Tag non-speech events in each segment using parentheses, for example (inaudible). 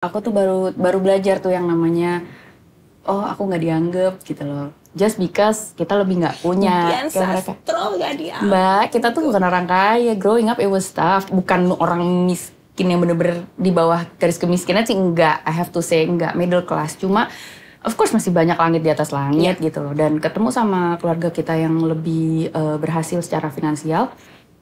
aku tuh baru baru belajar tuh yang namanya oh aku nggak dianggap gitu loh just because kita lebih nggak punya kayak mereka mbak kita tuh bukan orang kaya growing up it was tough bukan orang miskin yang bener-bener di bawah garis kemiskinan sih enggak I have to say enggak middle class cuma of course masih banyak langit di atas langit yeah. gitu loh dan ketemu sama keluarga kita yang lebih uh, berhasil secara finansial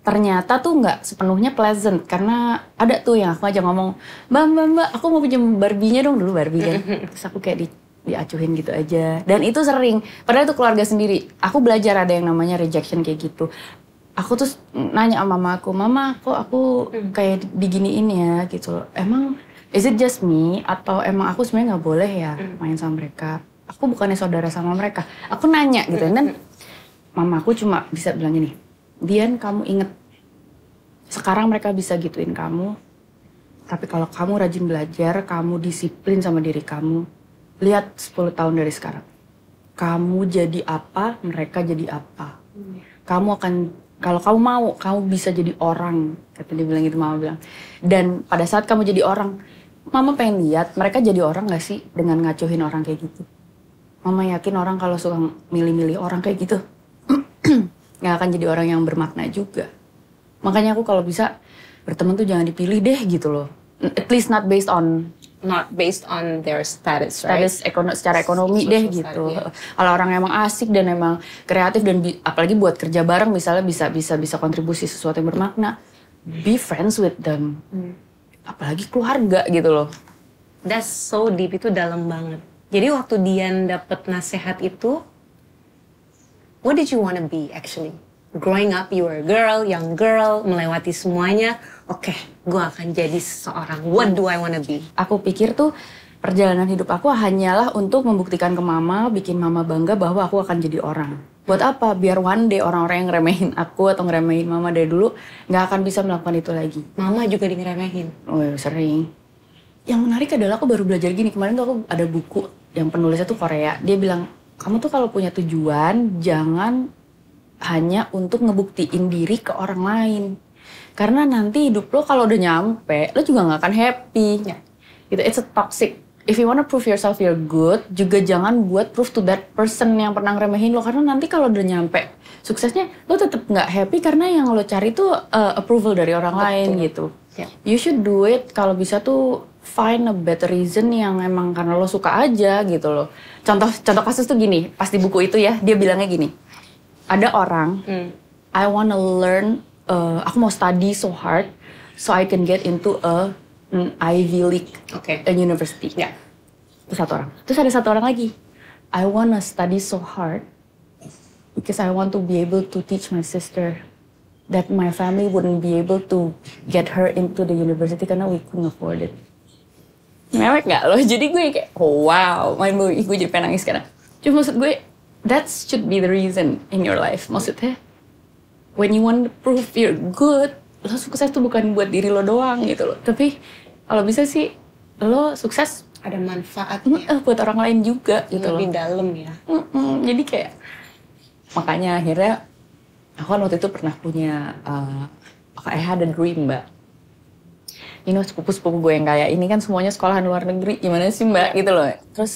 ternyata tuh nggak sepenuhnya pleasant karena ada tuh yang aku aja ngomong mbak mbak mbak aku mau pinjam barbinya dong dulu Barbie kan terus aku kayak di diacuhin gitu aja dan itu sering padahal itu keluarga sendiri aku belajar ada yang namanya rejection kayak gitu aku terus nanya sama mama aku mama kok aku mm. kayak begini ini ya gitu loh emang is it just me atau emang aku sebenarnya nggak boleh ya mm. main sama mereka aku bukannya saudara sama mereka aku nanya gitu dan mama aku cuma bisa bilang gini Dian, kamu inget, sekarang mereka bisa gituin kamu, tapi kalau kamu rajin belajar, kamu disiplin sama diri kamu, lihat 10 tahun dari sekarang. Kamu jadi apa, mereka jadi apa. Kamu akan, kalau kamu mau, kamu bisa jadi orang. Kata dia bilang gitu, mama bilang. Dan pada saat kamu jadi orang, mama pengen lihat mereka jadi orang gak sih dengan ngacuhin orang kayak gitu. Mama yakin orang kalau suka milih-milih orang kayak gitu, nggak akan jadi orang yang bermakna juga. Makanya aku kalau bisa berteman tuh jangan dipilih deh gitu loh. At least not based on not based on their status, right? Status ekono secara ekonomi Social deh status, gitu. Yeah. Kalau orang emang asik dan emang kreatif dan apalagi buat kerja bareng misalnya bisa bisa bisa kontribusi sesuatu yang bermakna, be friends with them. Hmm. Apalagi keluarga gitu loh. That's so deep itu dalam banget. Jadi waktu Dian dapat nasihat itu, what did you want to be actually? Growing up, you were a girl, young girl, melewati semuanya. Oke, okay, gue akan jadi seorang. What do I want to be? Aku pikir tuh perjalanan hidup aku hanyalah untuk membuktikan ke mama, bikin mama bangga bahwa aku akan jadi orang. Buat apa? Biar one day orang-orang yang ngeremehin aku atau ngeremehin mama dari dulu nggak akan bisa melakukan itu lagi. Mama juga di ngeremehin? Oh ya, sering. Yang menarik adalah aku baru belajar gini. Kemarin tuh aku ada buku yang penulisnya tuh Korea. Dia bilang, kamu tuh kalau punya tujuan jangan hanya untuk ngebuktiin diri ke orang lain. Karena nanti hidup lo kalau udah nyampe, lo juga nggak akan happy. Ya. Gitu, it's a toxic. If you wanna prove yourself you're good, juga jangan buat proof to that person yang pernah ngeremehin lo. Karena nanti kalau udah nyampe suksesnya, lo tetap nggak happy karena yang lo cari tuh uh, approval dari orang Betul. lain gitu. Ya. You should do it kalau bisa tuh find a better reason yang emang karena lo suka aja gitu loh. Contoh contoh kasus tuh gini, pas di buku itu ya dia bilangnya gini. Ada orang hmm. I wanna learn uh, aku mau study so hard so I can get into a an mm, Ivy League okay. a university. Yeah. Itu satu orang. Terus ada satu orang lagi. I wanna study so hard because I want to be able to teach my sister that my family wouldn't be able to get her into the university karena we couldn't afford it mewek gak loh jadi gue kayak oh, wow main movie gue jadi pengen nangis sekarang cuma maksud gue that should be the reason in your life maksudnya when you want to prove you're good lo sukses tuh bukan buat diri lo doang gitu loh tapi kalau bisa sih lo sukses ada manfaatnya eh, buat orang lain juga gitu lebih dalam ya mm -mm, jadi kayak makanya akhirnya aku kan waktu itu pernah punya uh, had a dream mbak you know sepupu-sepupu gue yang kaya. ini kan semuanya sekolahan luar negeri gimana sih mbak iya. gitu loh terus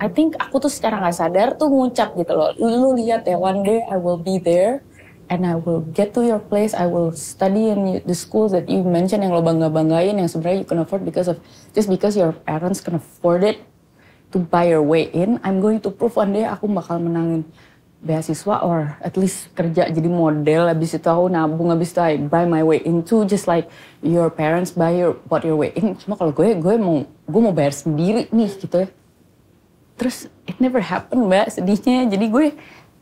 I think aku tuh secara nggak sadar tuh ngucap gitu loh lu lihat ya one day I will be there and I will get to your place I will study in the school that you mentioned yang lo bangga banggain yang sebenarnya you can afford because of just because your parents can afford it to buy your way in I'm going to prove one day aku bakal menangin beasiswa or at least kerja jadi model habis itu aku nabung habis itu I buy my way into just like your parents buy your what your way in cuma kalau gue gue mau gue mau bayar sendiri nih gitu ya terus it never happened mbak sedihnya jadi gue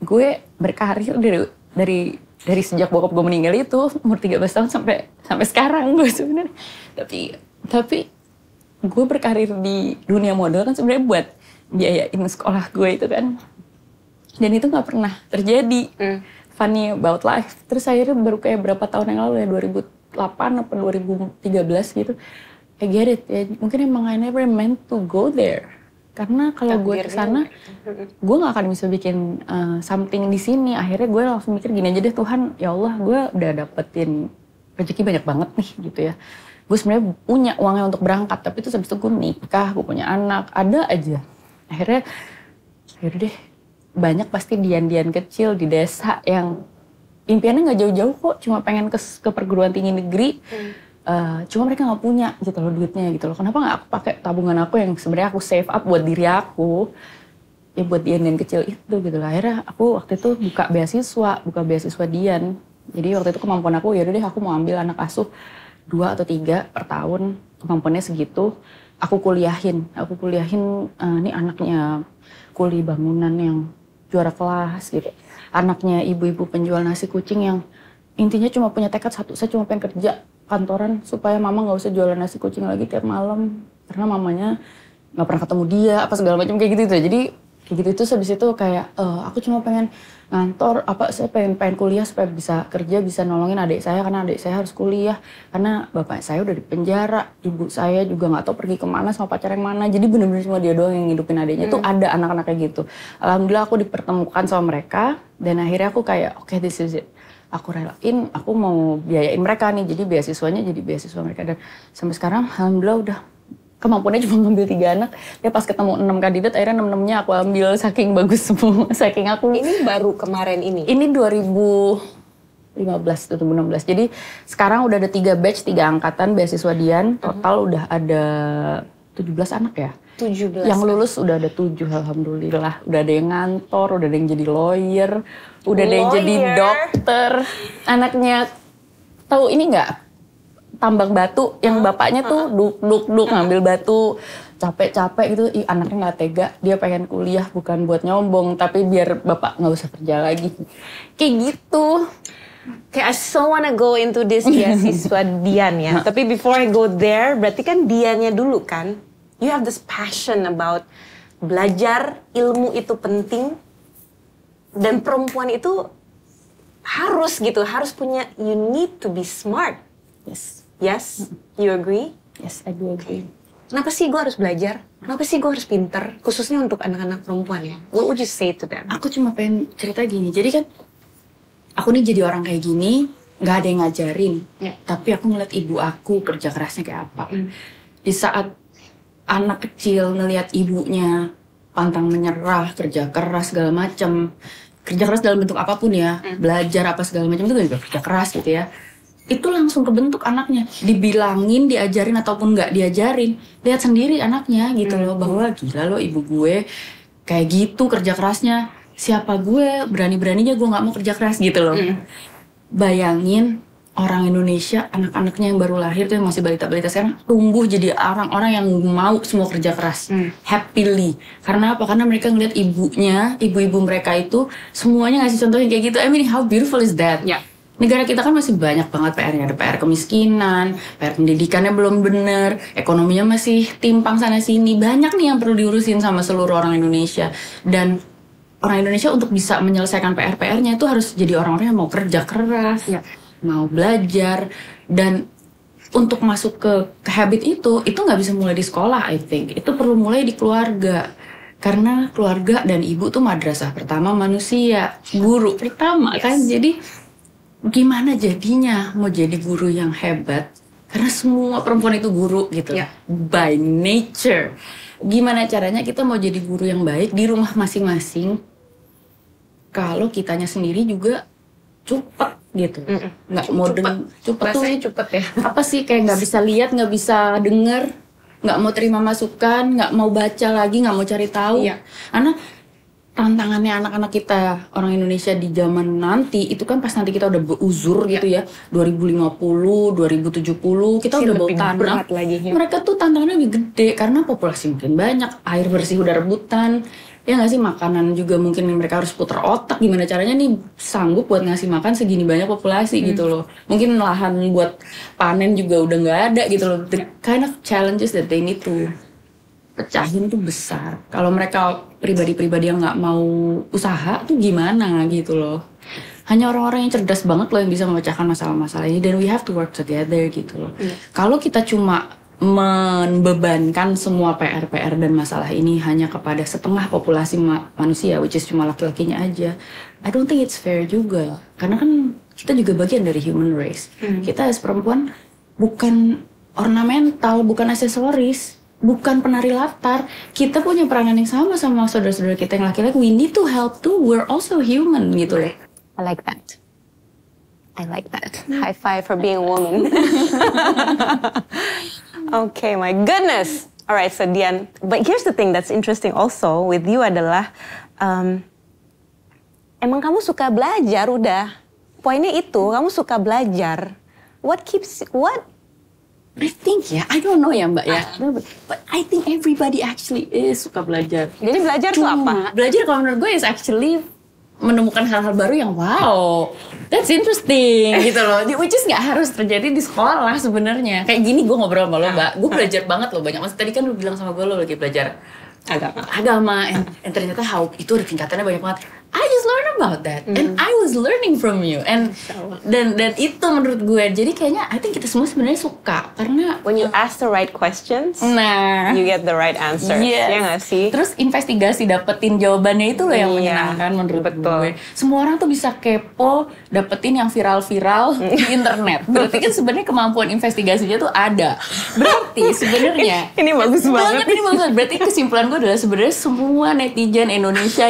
gue berkarir dari dari dari sejak bokap gue meninggal itu umur 13 tahun sampai sampai sekarang gue sebenarnya tapi tapi gue berkarir di dunia model kan sebenarnya buat biayain sekolah gue itu kan dan itu nggak pernah terjadi mm. funny about life terus akhirnya baru kayak berapa tahun yang lalu ya 2008 atau 2013 gitu I get it ya mungkin emang I never meant to go there karena kalau gue ke sana gue nggak akan bisa bikin uh, something di sini akhirnya gue langsung mikir gini aja deh Tuhan ya Allah gue udah dapetin rezeki banyak banget nih gitu ya gue sebenarnya punya uangnya untuk berangkat tapi itu habis gue nikah gue punya anak ada aja akhirnya akhirnya deh banyak pasti dian-dian kecil di desa yang impiannya nggak jauh-jauh kok, cuma pengen ke, ke perguruan tinggi negeri. Hmm. Uh, cuma mereka nggak punya gitu loh duitnya gitu loh. Kenapa nggak aku pakai tabungan aku yang sebenarnya aku save up buat diri aku? Ya buat dian-dian kecil itu gitu lah. Akhirnya aku waktu itu buka beasiswa, buka beasiswa dian. Jadi waktu itu kemampuan aku ya deh aku mau ambil anak asuh dua atau tiga per tahun kemampuannya segitu aku kuliahin aku kuliahin uh, ini anaknya kuli bangunan yang juara kelas gitu. Anaknya ibu-ibu penjual nasi kucing yang intinya cuma punya tekad satu, saya cuma pengen kerja kantoran supaya mama nggak usah jualan nasi kucing lagi tiap malam karena mamanya nggak pernah ketemu dia apa segala macam kayak gitu, itu Jadi kayak gitu itu habis itu kayak uh, aku cuma pengen ngantor apa saya pengen pengen kuliah supaya bisa kerja bisa nolongin adik saya karena adik saya harus kuliah karena bapak saya udah di penjara ibu saya juga nggak tahu pergi kemana sama pacar yang mana jadi bener-bener semua dia doang yang ngidupin adiknya hmm. ada anak-anak kayak gitu alhamdulillah aku dipertemukan sama mereka dan akhirnya aku kayak oke okay, this is it aku relain aku mau biayain mereka nih jadi beasiswanya jadi beasiswa mereka dan sampai sekarang alhamdulillah udah kemampuannya cuma ngambil tiga anak dia pas ketemu enam kandidat akhirnya enam enamnya aku ambil saking bagus semua (laughs) saking aku ini baru kemarin ini ini 2000 15 2016. Jadi sekarang udah ada tiga batch, tiga angkatan beasiswa Dian. Mhm. Total uh -huh. udah ada 17 anak ya. 17. Yang lulus udah ada tujuh, alhamdulillah. Udah ada yang ngantor, udah ada yang jadi lawyer, udah lawyer. ada yang jadi dokter. Anaknya tahu ini nggak tambang batu yang bapaknya tuh duk duk duk ngambil batu capek-capek gitu Ih, anaknya nggak tega dia pengen kuliah bukan buat nyombong tapi biar bapak nggak usah kerja lagi kayak gitu Kayak I so wanna go into this beasiswa ya, (laughs) Dian ya. Tapi before I go there, berarti kan Diannya dulu kan. You have this passion about belajar ilmu itu penting dan perempuan itu harus gitu, harus punya you need to be smart. Yes. Yes? You agree? Yes, I do agree. Okay. Kenapa sih gue harus belajar? Kenapa sih gue harus pinter? Khususnya untuk anak-anak perempuan ya. What would you say to them? Aku cuma pengen cerita gini. Jadi kan, aku nih jadi orang kayak gini, nggak ada yang ngajarin. Yeah. Tapi aku ngeliat ibu aku kerja kerasnya kayak apa. Mm. Di saat anak kecil ngeliat ibunya pantang menyerah, kerja keras segala macam, kerja keras dalam bentuk apapun ya, mm. belajar apa segala macam itu juga kerja keras gitu ya itu langsung kebentuk anaknya dibilangin diajarin ataupun nggak diajarin lihat sendiri anaknya gitu hmm. loh bahwa gila loh ibu gue kayak gitu kerja kerasnya siapa gue berani beraninya gue nggak mau kerja keras gitu loh hmm. bayangin orang Indonesia anak-anaknya yang baru lahir tuh yang masih balita-balita sekarang tumbuh jadi orang-orang yang mau semua kerja keras hmm. happily karena apa karena mereka ngeliat ibunya ibu-ibu mereka itu semuanya ngasih contohnya kayak gitu I mean how beautiful is that yeah negara kita kan masih banyak banget PR-nya. Ada PR kemiskinan, PR pendidikannya belum bener, ekonominya masih timpang sana-sini. Banyak nih yang perlu diurusin sama seluruh orang Indonesia. Dan orang Indonesia untuk bisa menyelesaikan PR-PR-nya itu harus jadi orang-orang yang mau kerja keras, ya. mau belajar, dan untuk masuk ke, habit itu, itu nggak bisa mulai di sekolah, I think. Itu perlu mulai di keluarga. Karena keluarga dan ibu tuh madrasah pertama manusia, guru pertama kan. yes. kan. Jadi gimana jadinya mau jadi guru yang hebat karena semua perempuan itu guru gitu ya. by nature gimana caranya kita mau jadi guru yang baik di rumah masing-masing kalau kitanya sendiri juga cepet gitu mm -mm. nggak dengar modern tuh cepet ya, ya. (laughs) apa sih kayak nggak bisa lihat nggak bisa dengar nggak mau terima masukan nggak mau baca lagi nggak mau cari tahu ya. karena tantangannya anak-anak kita orang Indonesia di zaman nanti itu kan pas nanti kita udah beruzur ya. gitu ya 2050 2070 kita Sini udah bau tanah lagi, ya. mereka tuh tantangannya lebih gede karena populasi mungkin banyak air bersih udah rebutan ya nggak sih makanan juga mungkin mereka harus putar otak gimana caranya nih sanggup buat ngasih makan segini banyak populasi hmm. gitu loh mungkin lahan buat panen juga udah nggak ada gitu loh the ya. kind of challenges that they need to pecahin tuh besar. Kalau mereka pribadi-pribadi yang nggak mau usaha tuh gimana gitu loh. Hanya orang-orang yang cerdas banget loh yang bisa memecahkan masalah-masalah ini dan we have to work together gitu loh. Yeah. Kalau kita cuma membebankan semua PR-PR dan masalah ini hanya kepada setengah populasi ma manusia, which is cuma laki-lakinya aja. I don't think it's fair juga, karena kan kita juga bagian dari human race. Hmm. Kita as perempuan bukan ornamental, bukan aksesoris bukan penari latar, kita punya peranan yang sama sama saudara-saudara kita yang laki-laki. We need to help too. We're also human gitu loh. I like that. I like that. Hmm. High five for being a woman. (laughs) okay, my goodness. Alright, so Dian. But here's the thing that's interesting also with you adalah um, emang kamu suka belajar udah. Poinnya itu kamu suka belajar. What keeps what I think ya, I don't know ya mbak ya. Ah. But I think everybody actually is suka belajar. Jadi belajar tuh apa? Belajar kalau menurut gue is actually menemukan hal-hal baru yang wow, that's interesting (laughs) gitu loh. Di, Which is nggak harus terjadi di sekolah sebenarnya. Kayak gini gue ngobrol sama lo ah. mbak, gue belajar banget loh banyak. Mas tadi kan lo bilang sama gue lo lagi belajar agama. Agama, and, ternyata how itu ada tingkatannya banyak banget. I just learn about that mm. and I was learning from you and dan dan itu menurut gue jadi kayaknya I think kita semua sebenarnya suka karena when you ask the right questions nah you get the right answer yes. ya gak sih terus investigasi dapetin jawabannya itu loh yang yeah. menyenangkan menurut betul. gue semua orang tuh bisa kepo dapetin yang viral-viral (laughs) di internet berarti kan sebenarnya kemampuan investigasinya tuh ada berarti (laughs) sebenarnya ini, bagus banget. Iya, banget ini bagus banget berarti kesimpulan gue adalah sebenarnya semua netizen Indonesia